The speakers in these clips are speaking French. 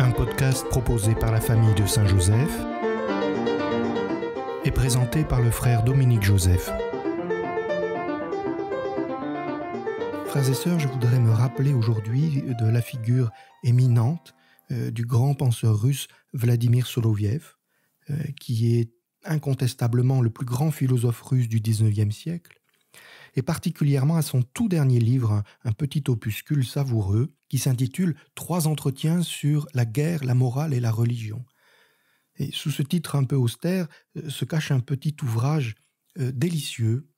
un podcast proposé par la famille de Saint-Joseph et présenté par le frère Dominique Joseph. Frères et sœurs, je voudrais me rappeler aujourd'hui de la figure éminente euh, du grand penseur russe Vladimir Soloviev, euh, qui est incontestablement le plus grand philosophe russe du XIXe siècle et particulièrement à son tout dernier livre, un petit opuscule savoureux qui s'intitule Trois entretiens sur la guerre, la morale et la religion. Et sous ce titre un peu austère euh, se cache un petit ouvrage euh, délicieux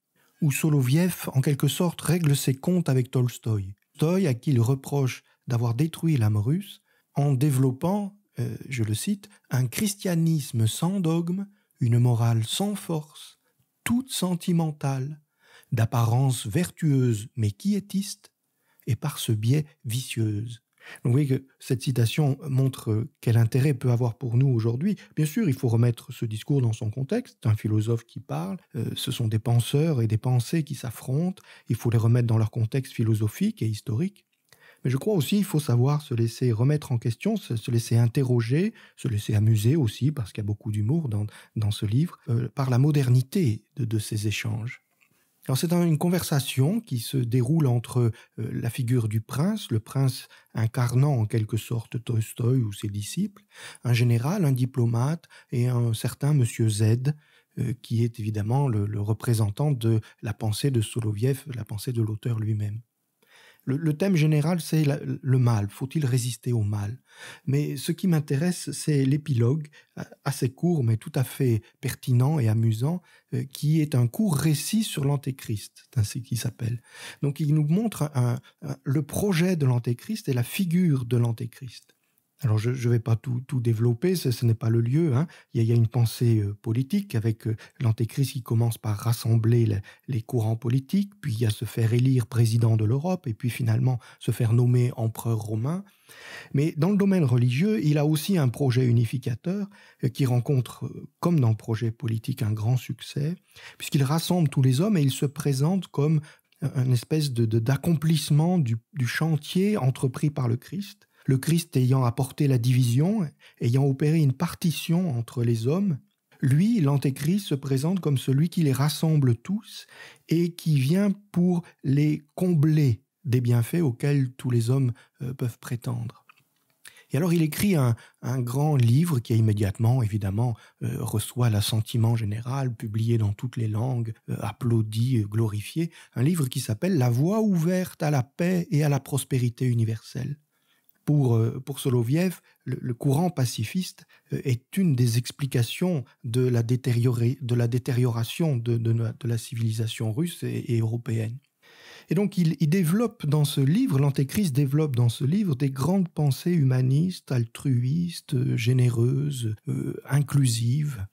où Soloviev, en quelque sorte, règle ses comptes avec Tolstoï. Tolstoï, à qui il reproche d'avoir détruit l'âme russe en développant, euh, je le cite, un christianisme sans dogme, une morale sans force, toute sentimentale, d'apparence vertueuse mais quiétiste, et par ce biais vicieuse. vous voyez que cette citation montre euh, quel intérêt peut avoir pour nous aujourd'hui. Bien sûr, il faut remettre ce discours dans son contexte. un philosophe qui parle, euh, ce sont des penseurs et des pensées qui s'affrontent, il faut les remettre dans leur contexte philosophique et historique. Mais je crois aussi qu'il faut savoir se laisser remettre en question, se, laisser interroger, se laisser amuser aussi, parce qu'il y a beaucoup d'humour dans, ce livre, euh, par la modernité de, de ces échanges c'est une conversation qui se déroule entre euh, la figure du prince, le prince incarnant en quelque sorte Tolstoï ou ses disciples, un général, un diplomate et un certain monsieur Z, euh, qui est évidemment le, le représentant de la pensée de Soloviev, la pensée de l'auteur lui-même. Le, thème général, c'est le mal. Faut-il résister au mal Mais ce qui m'intéresse, c'est l'épilogue, euh, assez court, mais tout à fait pertinent et amusant, euh, qui est un court récit sur l'Antéchrist, ainsi qu'il s'appelle. Donc il nous montre le projet de l'Antéchrist et la figure de l'Antéchrist. Alors je ne vais pas tout, développer, ce, n'est pas le lieu. Hein. Il, y a, une pensée euh, politique avec euh, l'Antéchrist qui commence par rassembler les, courants politiques, puis il y a se faire élire président de l'Europe, et puis finalement se faire nommer empereur romain. Mais dans le domaine religieux, il a aussi un projet unificateur euh, qui rencontre, comme dans le projet politique, un grand succès, puisqu'il rassemble tous les hommes et il se présente comme une espèce d'accomplissement du chantier entrepris par le Christ. Le Christ ayant apporté la division, ayant opéré une partition entre les hommes, lui, l'Antéchrist, se présente comme celui qui les rassemble tous et qui vient pour les combler des bienfaits auxquels tous les hommes euh, peuvent prétendre. Et alors il écrit un, grand livre qui a immédiatement, évidemment, euh, reçoit l'assentiment général, publié dans toutes les langues, euh, applaudi applaudi, glorifié, un livre qui s'appelle La voie ouverte à la paix et à la prospérité universelle. Euh, pour, Soloviev, le, courant pacifiste euh, est une des explications de la, détérioration de, la civilisation russe et, européenne. Et donc il, développe dans ce livre, l'Antéchrist développe dans ce livre des grandes pensées humanistes, altruistes, euh, généreuses, inclusives.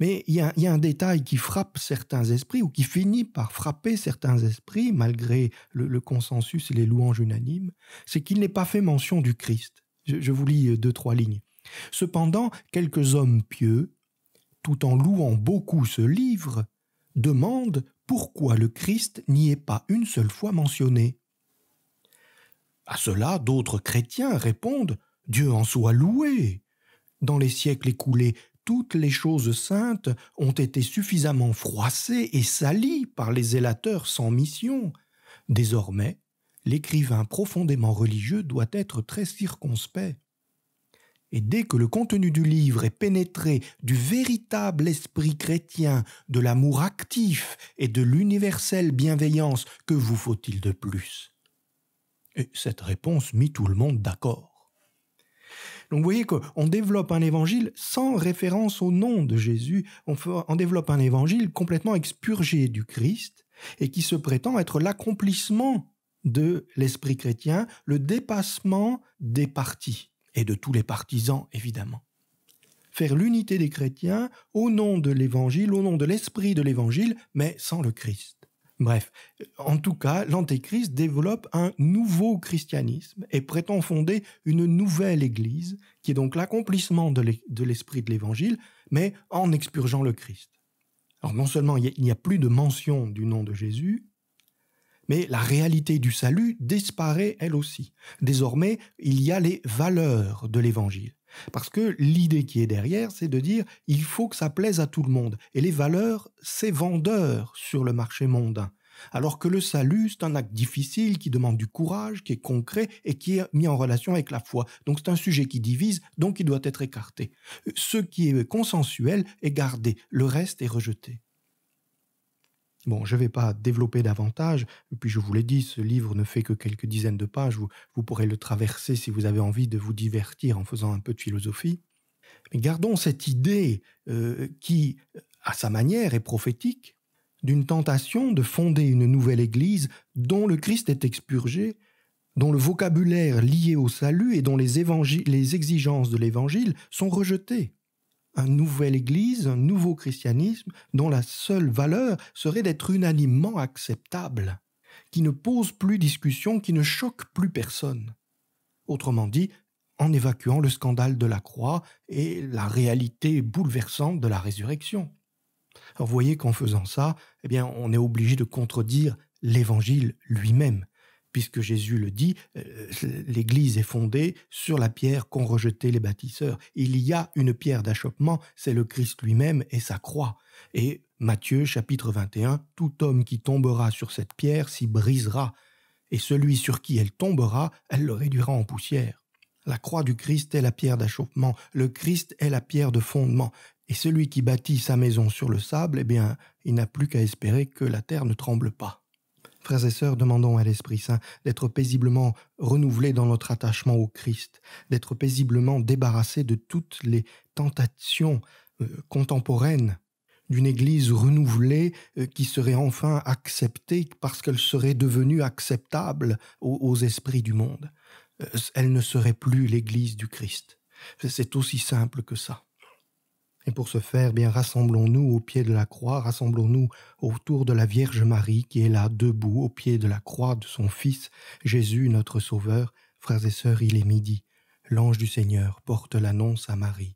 Mais il y, a un détail qui frappe certains esprits, ou qui finit par frapper certains esprits, malgré le, consensus et les louanges unanimes, c'est qu'il n'est pas fait mention du Christ. Je, je vous lis euh, deux, trois lignes. Cependant, quelques hommes pieux, tout en louant beaucoup ce livre, demandent pourquoi le Christ n'y est pas une seule fois mentionné. À cela, d'autres chrétiens répondent Dieu en soit loué. Dans les siècles écoulés, toutes les choses saintes ont été suffisamment froissées et salies par les élateurs sans mission. Désormais, l'écrivain profondément religieux doit être très circonspect. Et dès que le contenu du livre est pénétré du véritable esprit chrétien, de l'amour actif et de l'universelle bienveillance, que vous faut-il de plus Et cette réponse mit tout le monde d'accord. Donc vous voyez qu'on développe un évangile sans référence au nom de Jésus, on, on développe un évangile complètement expurgé du Christ et qui se prétend être l'accomplissement de l'esprit chrétien, le dépassement des partis et de tous les partisans évidemment faire l'unité des chrétiens au nom de l'Évangile, au nom de l'esprit de l'Évangile, mais sans le Christ. Bref, en tout cas, l'Antéchrist développe un nouveau christianisme et prétend fonder une nouvelle Église, qui est donc l'accomplissement de l'esprit de l'Évangile, mais en expurgeant le Christ. Alors non seulement il n'y a plus de mention du nom de Jésus, mais la réalité du salut disparaît elle aussi. Désormais, il y a les valeurs de l'Évangile. Parce que l'idée qui est derrière, c'est de dire il faut que ça plaise à tout le monde. Et les valeurs, c'est vendeur sur le marché mondain. Alors que le salut, c'est un acte difficile qui demande du courage, qui est concret et qui est mis en relation avec la foi. Donc c'est un sujet qui divise, donc il doit être écarté. Euh, ce qui est consensuel est gardé, le reste est rejeté. Bon, je ne vais pas développer davantage, puis je vous l'ai dit, ce livre ne fait que quelques dizaines de pages, vous, pourrez le traverser si vous avez envie de vous divertir en faisant un peu de philosophie. Mais gardons cette idée euh, qui, à sa manière, est prophétique, d'une tentation de fonder une nouvelle Église dont le Christ est expurgé, dont le vocabulaire lié au salut et dont les, les exigences de l'Évangile sont rejetées. Un nouvelle Église, un nouveau christianisme dont la seule valeur serait d'être unanimement acceptable, qui ne pose plus discussion, qui ne choque plus personne. Autrement dit, en évacuant le scandale de la croix et la réalité bouleversante de la résurrection. vous voyez qu'en faisant ça, eh bien, on est obligé de contredire l'évangile lui-même, puisque Jésus le dit, euh, l'Église est fondée sur la pierre qu'ont rejetée les bâtisseurs. Il y a une pierre d'achoppement, c'est le Christ lui-même et sa croix. Et Matthieu chapitre 21, Tout homme qui tombera sur cette pierre s'y brisera, et celui sur qui elle tombera, elle le réduira en poussière. La croix du Christ est la pierre d'achoppement, le Christ est la pierre de fondement, et celui qui bâtit sa maison sur le sable, eh bien, il n'a plus qu'à espérer que la terre ne tremble pas. Frères et sœurs, demandons à l'Esprit Saint d'être paisiblement renouvelé dans notre attachement au Christ, d'être paisiblement débarrassé de toutes les tentations euh, contemporaines d'une Église renouvelée euh, qui serait enfin acceptée parce qu'elle serait devenue acceptable aux, esprits du monde. Euh, elle ne serait plus l'Église du Christ. C'est aussi simple que ça. Et pour ce faire, eh bien rassemblons-nous au pied de la croix, rassemblons-nous autour de la Vierge Marie qui est là debout au pied de la croix de son Fils, Jésus notre Sauveur. Frères et sœurs, il est midi. L'ange du Seigneur porte l'annonce à Marie.